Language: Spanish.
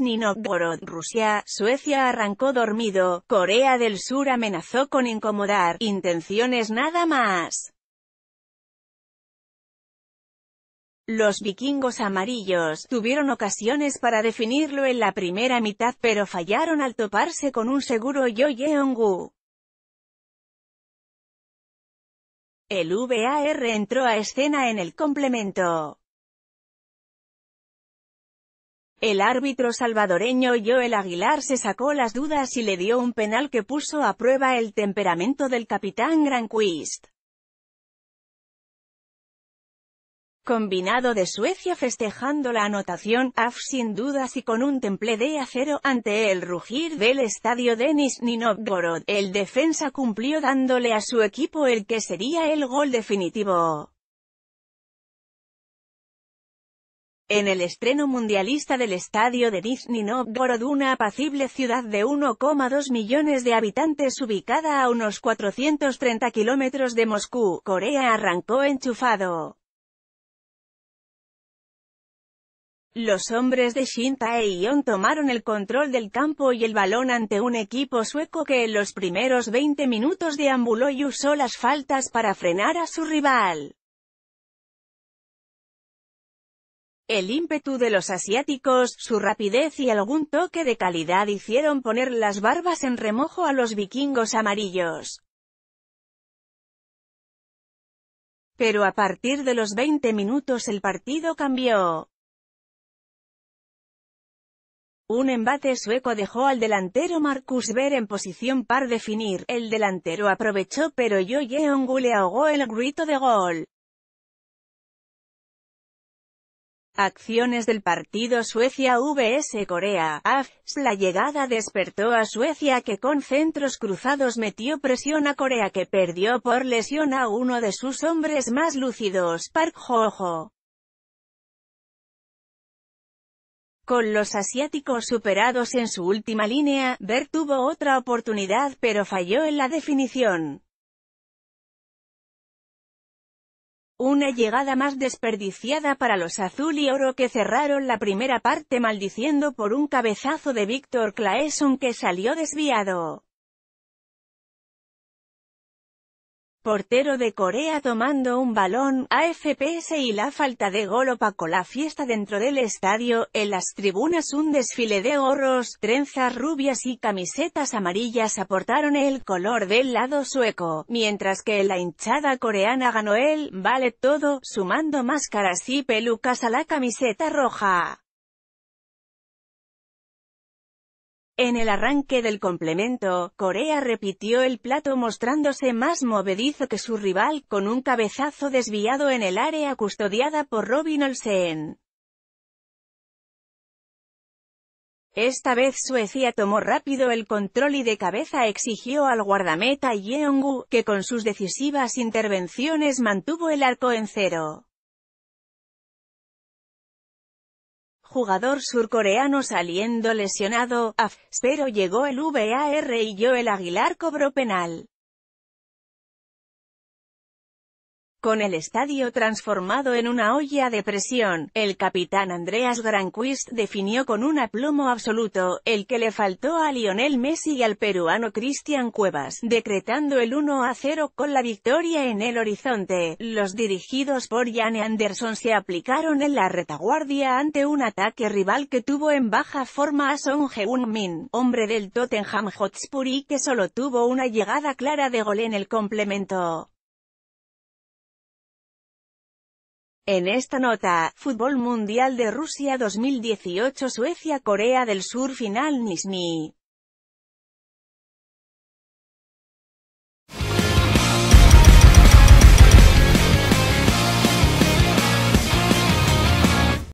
Nino Rusia, Suecia arrancó dormido, Corea del Sur amenazó con incomodar, intenciones nada más. Los vikingos amarillos tuvieron ocasiones para definirlo en la primera mitad pero fallaron al toparse con un seguro Yo Yeongu. El VAR entró a escena en el complemento. El árbitro salvadoreño Joel Aguilar se sacó las dudas y le dio un penal que puso a prueba el temperamento del capitán Granquist. Combinado de Suecia festejando la anotación, AF sin dudas y con un temple de acero ante el rugir del estadio Denis Ninovgorod, el defensa cumplió dándole a su equipo el que sería el gol definitivo. En el estreno mundialista del estadio de Disney Novgorod, una apacible ciudad de 1,2 millones de habitantes ubicada a unos 430 kilómetros de Moscú, Corea arrancó enchufado. Los hombres de Shinta e Ion tomaron el control del campo y el balón ante un equipo sueco que en los primeros 20 minutos deambuló y usó las faltas para frenar a su rival. El ímpetu de los asiáticos, su rapidez y algún toque de calidad hicieron poner las barbas en remojo a los vikingos amarillos. Pero a partir de los 20 minutos el partido cambió. Un embate sueco dejó al delantero Marcus Ver en posición par definir, el delantero aprovechó pero Joe le ahogó el grito de gol. Acciones del partido Suecia vs Corea, AFS. La llegada despertó a Suecia que con centros cruzados metió presión a Corea que perdió por lesión a uno de sus hombres más lúcidos, Park Ho-ho. Con los asiáticos superados en su última línea, Ver tuvo otra oportunidad pero falló en la definición. Una llegada más desperdiciada para los azul y oro que cerraron la primera parte maldiciendo por un cabezazo de Víctor Claesson que salió desviado. portero de Corea tomando un balón, AFPS y la falta de gol con la fiesta dentro del estadio, en las tribunas un desfile de horros, trenzas rubias y camisetas amarillas aportaron el color del lado sueco, mientras que la hinchada coreana ganó el, vale todo, sumando máscaras y pelucas a la camiseta roja. En el arranque del complemento, Corea repitió el plato mostrándose más movedizo que su rival, con un cabezazo desviado en el área custodiada por Robin Olsen. Esta vez Suecia tomó rápido el control y de cabeza exigió al guardameta Yeongu, que con sus decisivas intervenciones mantuvo el arco en cero. jugador surcoreano saliendo lesionado, af, pero llegó el VAR y yo el Aguilar cobró penal. Con el estadio transformado en una olla de presión, el capitán Andreas Granquist definió con un aplomo absoluto, el que le faltó a Lionel Messi y al peruano Cristian Cuevas, decretando el 1 a 0 con la victoria en el horizonte. Los dirigidos por Jan Anderson se aplicaron en la retaguardia ante un ataque rival que tuvo en baja forma a Son Heung-min, hombre del Tottenham Hotspur y que solo tuvo una llegada clara de gol en el complemento. En esta nota, Fútbol Mundial de Rusia 2018 Suecia Corea del Sur Final Nisni